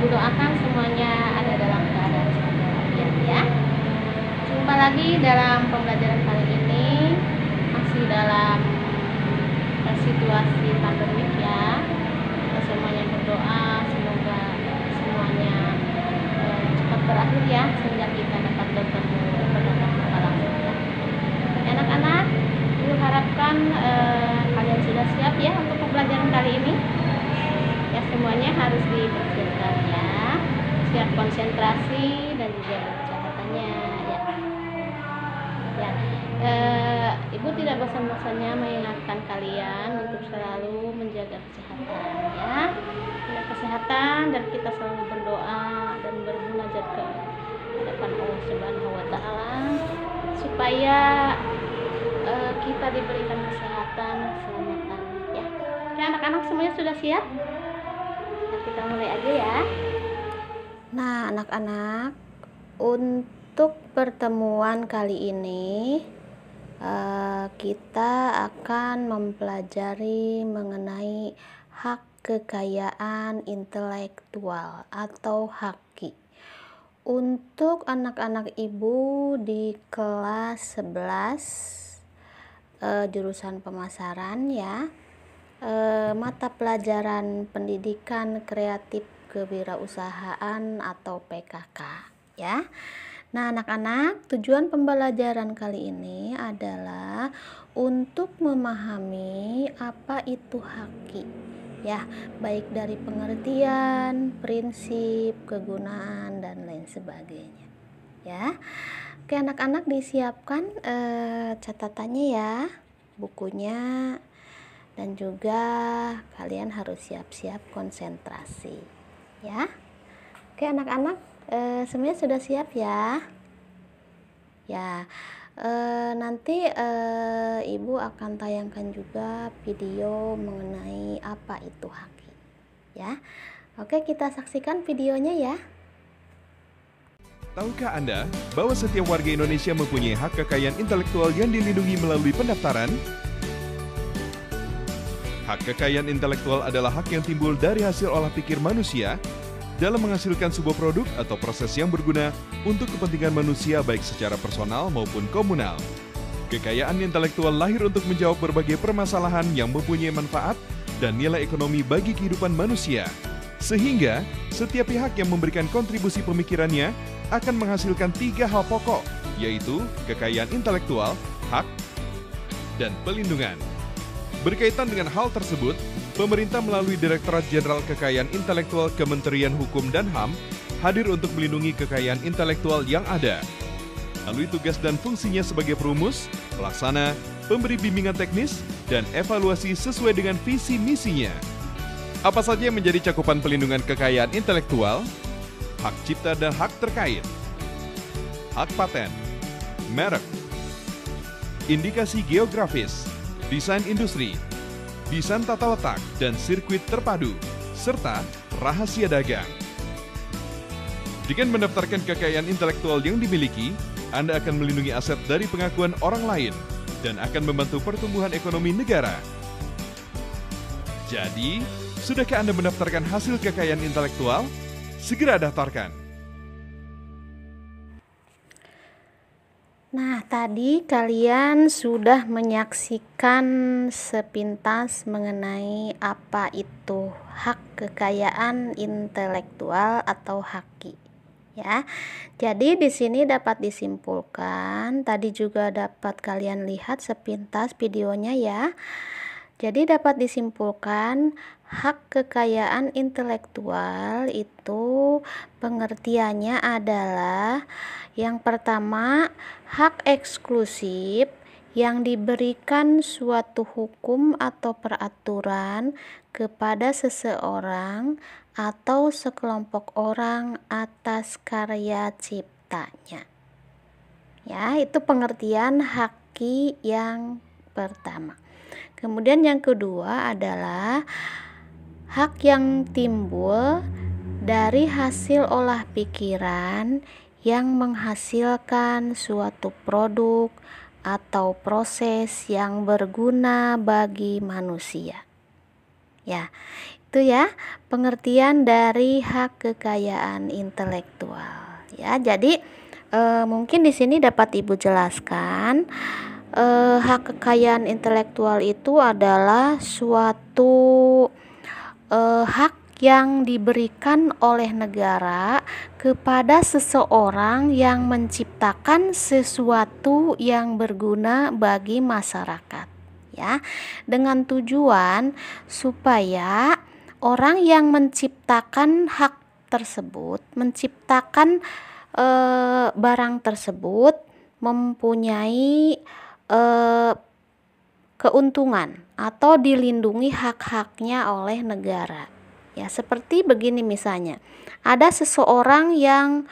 ibu doakan semuanya ada dalam keadaan sehat ya jumpa lagi dalam pembelajaran kali ini masih dalam situasi pandemik ya kita semuanya berdoa semoga semuanya eh, cepat berakhir ya sehingga kita dapat bertemu bertatap muka langsung ya anak-anak ibu harapkan eh, kalian sudah siap ya untuk pembelajaran kali ini ya semuanya harus di ya konsentrasi dan juga kesehatannya ya ya e, ibu tidak bosan-bosannya mengingatkan kalian untuk selalu menjaga kesehatan ya menjaga kesehatan dan kita selalu berdoa dan bermunajat ke hadapan Allah Subhanahu Wa Taala supaya e, kita diberikan kesehatan keselamatan ya oke anak-anak semuanya sudah siap nah, kita mulai aja ya Nah, anak-anak, untuk pertemuan kali ini eh, kita akan mempelajari mengenai hak kekayaan intelektual atau haki. Untuk anak-anak ibu di kelas 11 eh, jurusan pemasaran ya, eh, mata pelajaran pendidikan kreatif kewirausahaan atau PKK ya. Nah, anak-anak, tujuan pembelajaran kali ini adalah untuk memahami apa itu haki. Ya, baik dari pengertian, prinsip, kegunaan dan lain sebagainya. Ya. Oke, anak-anak disiapkan eh, catatannya ya, bukunya dan juga kalian harus siap-siap konsentrasi ya oke anak-anak e, semuanya sudah siap ya ya e, nanti e, ibu akan tayangkan juga video mengenai apa itu haki ya oke kita saksikan videonya ya Tahukah Anda bahwa setiap warga Indonesia mempunyai hak kekayaan intelektual yang dilindungi melalui pendaftaran? Hak kekayaan intelektual adalah hak yang timbul dari hasil olah pikir manusia dalam menghasilkan sebuah produk atau proses yang berguna untuk kepentingan manusia baik secara personal maupun komunal. Kekayaan intelektual lahir untuk menjawab berbagai permasalahan yang mempunyai manfaat dan nilai ekonomi bagi kehidupan manusia. Sehingga, setiap pihak yang memberikan kontribusi pemikirannya akan menghasilkan tiga hal pokok, yaitu kekayaan intelektual, hak, dan pelindungan. Berkaitan dengan hal tersebut, pemerintah melalui Direktorat Jenderal Kekayaan Intelektual Kementerian Hukum dan HAM hadir untuk melindungi kekayaan intelektual yang ada. Melalui tugas dan fungsinya sebagai perumus, pelaksana, pemberi bimbingan teknis, dan evaluasi sesuai dengan visi misinya. Apa saja yang menjadi cakupan pelindungan kekayaan intelektual? Hak cipta dan hak terkait. Hak paten. Merek. Indikasi geografis desain industri, desain tata letak dan sirkuit terpadu, serta rahasia dagang. Dengan mendaftarkan kekayaan intelektual yang dimiliki, Anda akan melindungi aset dari pengakuan orang lain dan akan membantu pertumbuhan ekonomi negara. Jadi, sudahkah Anda mendaftarkan hasil kekayaan intelektual? Segera daftarkan! Nah, tadi kalian sudah menyaksikan sepintas mengenai apa itu hak kekayaan intelektual atau haki. Ya. Jadi di sini dapat disimpulkan, tadi juga dapat kalian lihat sepintas videonya ya. Jadi dapat disimpulkan hak kekayaan intelektual itu pengertiannya adalah yang pertama hak eksklusif yang diberikan suatu hukum atau peraturan kepada seseorang atau sekelompok orang atas karya ciptanya. Ya, itu pengertian haki yang pertama. Kemudian yang kedua adalah hak yang timbul dari hasil olah pikiran yang menghasilkan suatu produk atau proses yang berguna bagi manusia. Ya, itu ya pengertian dari hak kekayaan intelektual. Ya, jadi e, mungkin di sini dapat Ibu jelaskan e, hak kekayaan intelektual itu adalah suatu eh, hak yang diberikan oleh negara kepada seseorang yang menciptakan sesuatu yang berguna bagi masyarakat ya dengan tujuan supaya orang yang menciptakan hak tersebut menciptakan e, barang tersebut mempunyai e, keuntungan atau dilindungi hak-haknya oleh negara. Ya, seperti begini misalnya. Ada seseorang yang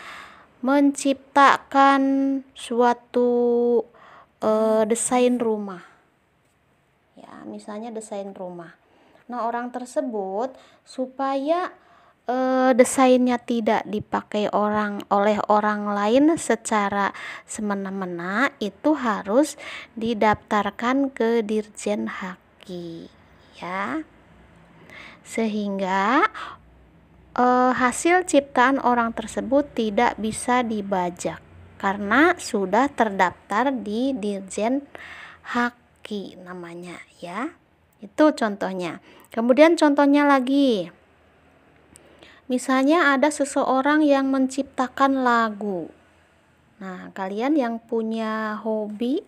menciptakan suatu eh, desain rumah. Ya, misalnya desain rumah. Nah, orang tersebut supaya e, desainnya tidak dipakai orang oleh orang lain secara semena-mena itu harus didaftarkan ke Dirjen Haki ya sehingga e, hasil ciptaan orang tersebut tidak bisa dibajak karena sudah terdaftar di Dirjen Haki namanya ya. Itu contohnya. Kemudian contohnya lagi. Misalnya ada seseorang yang menciptakan lagu. Nah, kalian yang punya hobi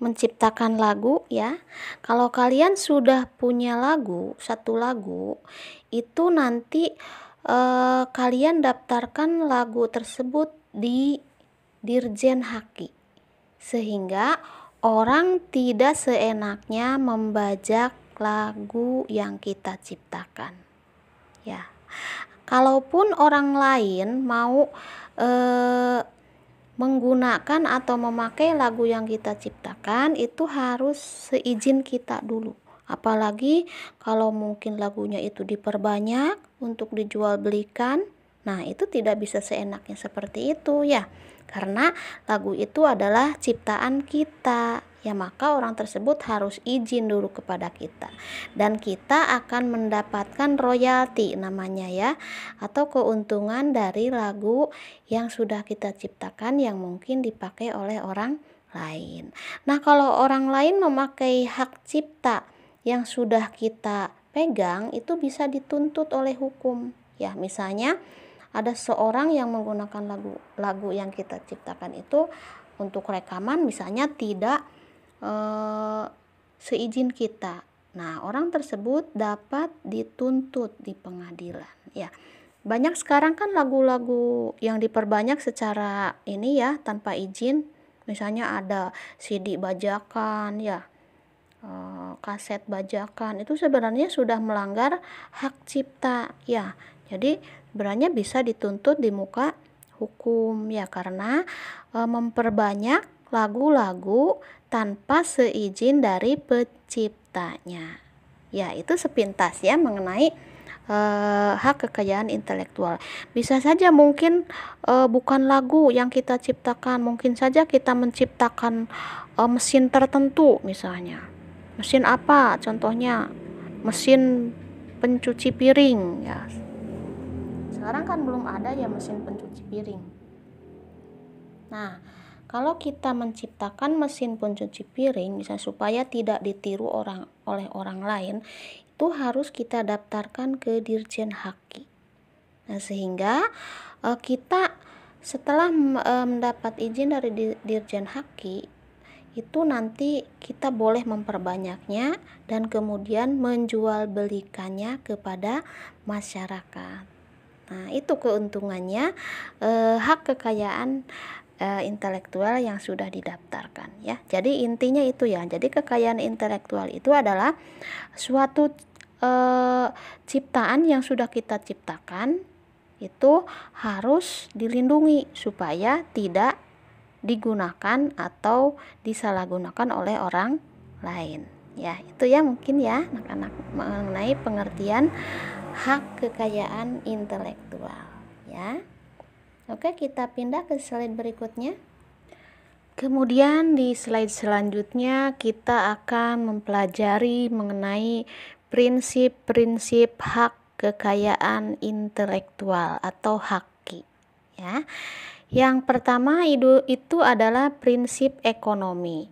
menciptakan lagu ya. Kalau kalian sudah punya lagu, satu lagu, itu nanti eh, kalian daftarkan lagu tersebut di Dirjen Haki. Sehingga orang tidak seenaknya membajak lagu yang kita ciptakan. Ya. Kalaupun orang lain mau eh, menggunakan atau memakai lagu yang kita ciptakan itu harus seizin kita dulu. Apalagi kalau mungkin lagunya itu diperbanyak untuk dijual belikan. Nah, itu tidak bisa seenaknya seperti itu ya. Karena lagu itu adalah ciptaan kita ya maka orang tersebut harus izin dulu kepada kita dan kita akan mendapatkan royalti namanya ya atau keuntungan dari lagu yang sudah kita ciptakan yang mungkin dipakai oleh orang lain. Nah, kalau orang lain memakai hak cipta yang sudah kita pegang itu bisa dituntut oleh hukum. Ya, misalnya ada seorang yang menggunakan lagu lagu yang kita ciptakan itu untuk rekaman misalnya tidak seijin eh, seizin kita. Nah, orang tersebut dapat dituntut di pengadilan, ya. Banyak sekarang kan lagu-lagu yang diperbanyak secara ini ya, tanpa izin. Misalnya ada CD bajakan, ya. Eh, kaset bajakan itu sebenarnya sudah melanggar hak cipta, ya. Jadi, sebenarnya bisa dituntut di muka hukum ya karena e, memperbanyak lagu-lagu tanpa seizin dari penciptanya. Ya, itu sepintas ya mengenai uh, hak kekayaan intelektual. Bisa saja mungkin uh, bukan lagu yang kita ciptakan, mungkin saja kita menciptakan uh, mesin tertentu misalnya. Mesin apa? Contohnya mesin pencuci piring ya. Sekarang kan belum ada ya mesin pencuci piring. Nah, kalau kita menciptakan mesin pencuci piring bisa supaya tidak ditiru orang oleh orang lain itu harus kita daftarkan ke Dirjen Haki. Nah, sehingga uh, kita setelah uh, mendapat izin dari Dirjen Haki itu nanti kita boleh memperbanyaknya dan kemudian menjual belikannya kepada masyarakat. Nah, itu keuntungannya eh, hak kekayaan Eh, intelektual yang sudah didaftarkan ya. Jadi intinya itu ya. Jadi kekayaan intelektual itu adalah suatu uh, ciptaan yang sudah kita ciptakan itu harus dilindungi supaya tidak digunakan atau disalahgunakan oleh orang lain. Ya, itu ya mungkin ya anak-anak mengenai pengertian hak kekayaan intelektual ya. Oke, kita pindah ke slide berikutnya. Kemudian di slide selanjutnya kita akan mempelajari mengenai prinsip-prinsip hak kekayaan intelektual atau haki ya. Yang pertama itu, itu adalah prinsip ekonomi.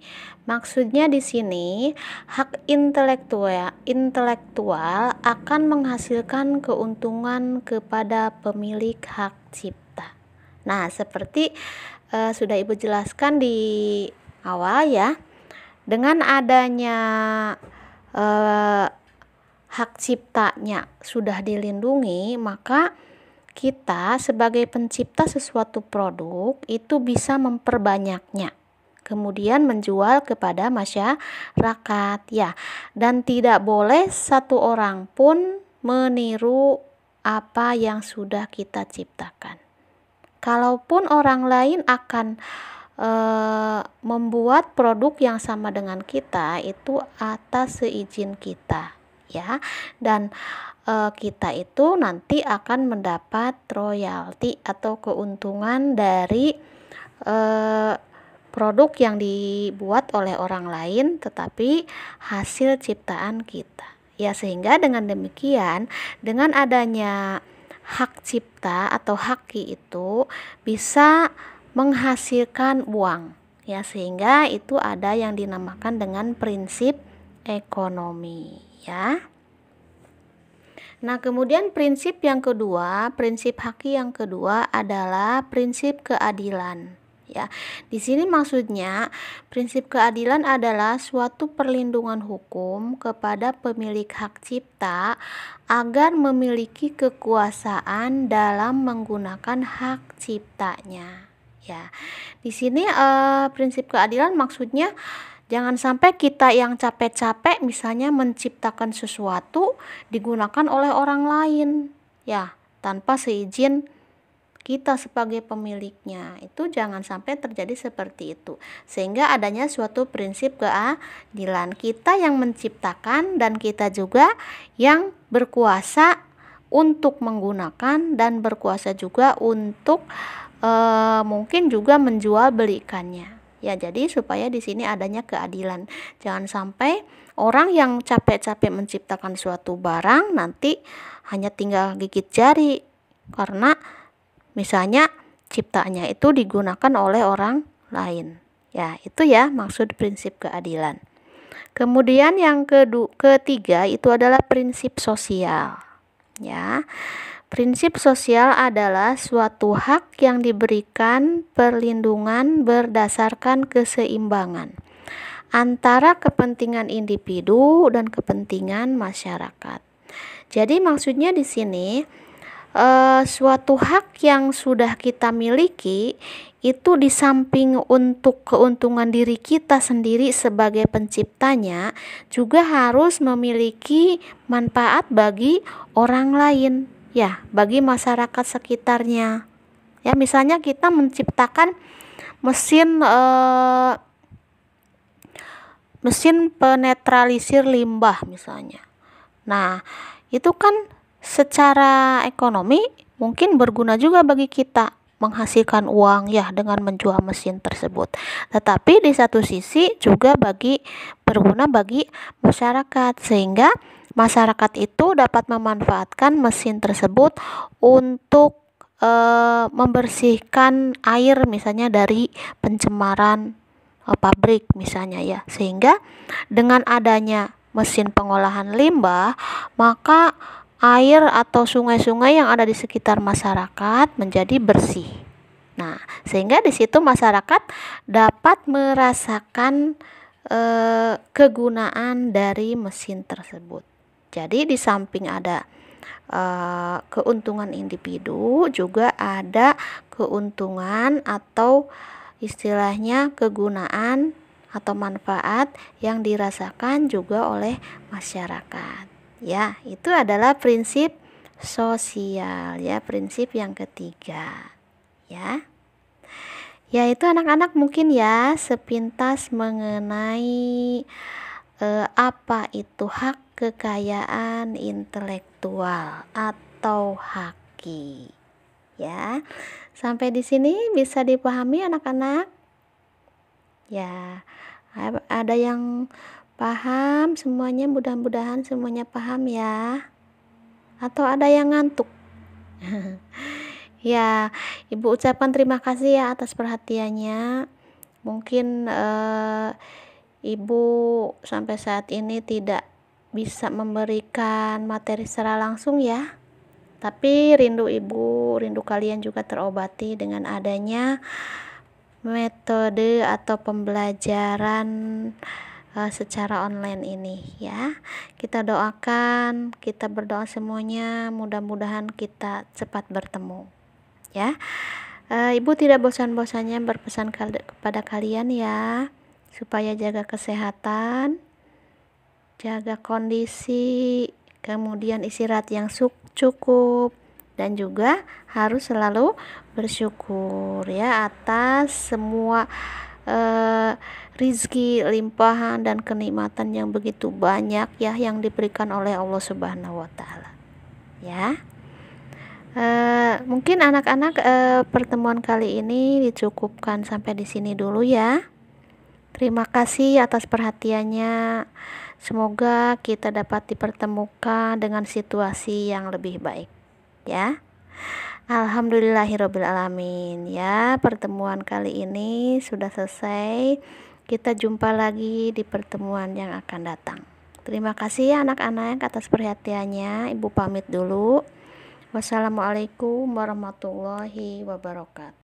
Maksudnya di sini hak intelektual intelektual akan menghasilkan keuntungan kepada pemilik hak cipta Nah, seperti e, sudah Ibu jelaskan di awal ya, dengan adanya e, hak ciptanya sudah dilindungi, maka kita sebagai pencipta sesuatu produk itu bisa memperbanyaknya kemudian menjual kepada masyarakat ya dan tidak boleh satu orang pun meniru apa yang sudah kita ciptakan Kalaupun orang lain akan e, membuat produk yang sama dengan kita itu atas seizin kita ya. Dan e, kita itu nanti akan mendapat royalti atau keuntungan dari e, produk yang dibuat oleh orang lain tetapi hasil ciptaan kita. Ya sehingga dengan demikian dengan adanya hak cipta atau haki itu bisa menghasilkan uang ya sehingga itu ada yang dinamakan dengan prinsip ekonomi ya. Nah, kemudian prinsip yang kedua, prinsip haki yang kedua adalah prinsip keadilan ya. Di sini maksudnya prinsip keadilan adalah suatu perlindungan hukum kepada pemilik hak cipta agar memiliki kekuasaan dalam menggunakan hak ciptanya. Ya. Di sini eh, prinsip keadilan maksudnya Jangan sampai kita yang capek-capek misalnya menciptakan sesuatu digunakan oleh orang lain ya tanpa seizin kita sebagai pemiliknya. Itu jangan sampai terjadi seperti itu. Sehingga adanya suatu prinsip keadilan. Kita yang menciptakan dan kita juga yang berkuasa untuk menggunakan dan berkuasa juga untuk e, mungkin juga menjual belikannya ya jadi supaya di sini adanya keadilan jangan sampai orang yang capek-capek menciptakan suatu barang nanti hanya tinggal gigit jari karena Misalnya ciptaannya itu digunakan oleh orang lain. Ya, itu ya maksud prinsip keadilan. Kemudian yang kedua ketiga itu adalah prinsip sosial. Ya. Prinsip sosial adalah suatu hak yang diberikan perlindungan berdasarkan keseimbangan antara kepentingan individu dan kepentingan masyarakat. Jadi maksudnya di sini Eh, suatu hak yang sudah kita miliki itu di samping untuk keuntungan diri kita sendiri sebagai penciptanya juga harus memiliki manfaat bagi orang lain ya bagi masyarakat sekitarnya ya misalnya kita menciptakan mesin eh, mesin penetralisir limbah misalnya nah itu kan secara ekonomi mungkin berguna juga bagi kita menghasilkan uang ya dengan menjual mesin tersebut. Tetapi di satu sisi juga bagi berguna bagi masyarakat sehingga masyarakat itu dapat memanfaatkan mesin tersebut untuk e, membersihkan air misalnya dari pencemaran e, pabrik misalnya ya. Sehingga dengan adanya mesin pengolahan limbah maka air atau sungai-sungai yang ada di sekitar masyarakat menjadi bersih. Nah, sehingga di situ masyarakat dapat merasakan eh, kegunaan dari mesin tersebut. Jadi di samping ada eh, keuntungan individu, juga ada keuntungan atau istilahnya kegunaan atau manfaat yang dirasakan juga oleh masyarakat ya itu adalah prinsip sosial ya prinsip yang ketiga ya yaitu anak-anak mungkin ya sepintas mengenai eh, apa itu hak kekayaan intelektual atau haki ya sampai di sini bisa dipahami anak-anak ya ada yang Paham semuanya, mudah-mudahan semuanya paham ya. Atau ada yang ngantuk. ya, Ibu ucapkan terima kasih ya atas perhatiannya. Mungkin eh, Ibu sampai saat ini tidak bisa memberikan materi secara langsung ya. Tapi rindu Ibu, rindu kalian juga terobati dengan adanya metode atau pembelajaran uh, secara online ini ya. Kita doakan, kita berdoa semuanya mudah-mudahan kita cepat bertemu. Ya. Uh, Ibu tidak bosan-bosannya berpesan kal kepada kalian ya supaya jaga kesehatan, jaga kondisi, kemudian istirahat yang cukup dan juga harus selalu bersyukur ya atas semua uh, rizki limpahan dan kenikmatan yang begitu banyak ya yang diberikan oleh Allah Subhanahu wa taala. Ya. uh, mungkin anak-anak uh, pertemuan kali ini dicukupkan sampai di sini dulu ya. Terima kasih atas perhatiannya. Semoga kita dapat dipertemukan dengan situasi yang lebih baik, ya. Alhamdulillahirobbilalamin. ya pertemuan kali ini sudah selesai kita jumpa lagi di pertemuan yang akan datang terima kasih ya anak-anak atas perhatiannya ibu pamit dulu wassalamualaikum warahmatullahi wabarakatuh